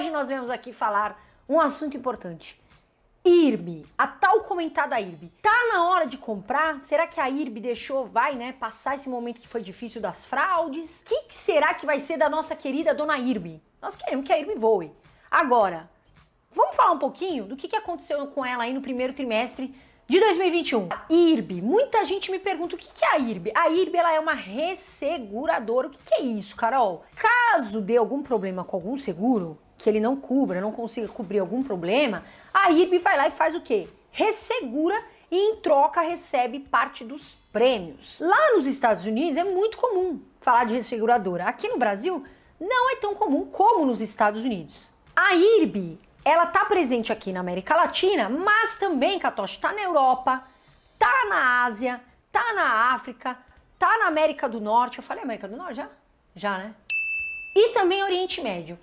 hoje nós vemos aqui falar um assunto importante. IRB, a tal comentada IRB. Tá na hora de comprar? Será que a IRB deixou, vai, né, passar esse momento que foi difícil das fraudes? O que, que, será que vai ser da nossa querida dona IRB? Nós queremos que a IRB voe. Agora, vamos falar um pouquinho do que, que aconteceu com ela aí no primeiro trimestre de 2021. A IRB, muita gente me pergunta o que, que é a IRB. A IRB ela é uma resseguradora. O que, que é isso, Carol? Caso dê algum problema com algum seguro, que ele não cubra, não consiga cobrir algum problema, a IRB vai lá e faz o quê? Ressegura e em troca recebe parte dos prêmios. Lá nos Estados Unidos é muito comum falar de resseguradora. Aqui no Brasil não é tão comum como nos Estados Unidos. A IRB, ela tá presente aqui na América Latina, mas também, Katoshi, tá na Europa, tá na Ásia, tá na África, tá na América do Norte. Eu falei América do Norte já? Já, né? E também Oriente Médio.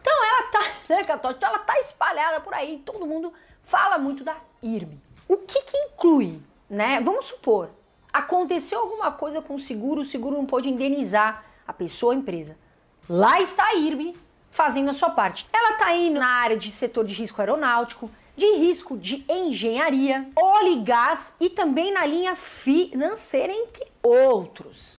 Então ela tá, né, católica, então, ela tá espalhada por aí, todo mundo fala muito da IRB. O que que inclui, né? Vamos supor, aconteceu alguma coisa com o seguro, o seguro não pôde indenizar a pessoa, a empresa. Lá está a IRB fazendo a sua parte. Ela tá indo na área de setor de risco aeronáutico, de risco de engenharia, óleo e gás e também na linha financeira, entre outros.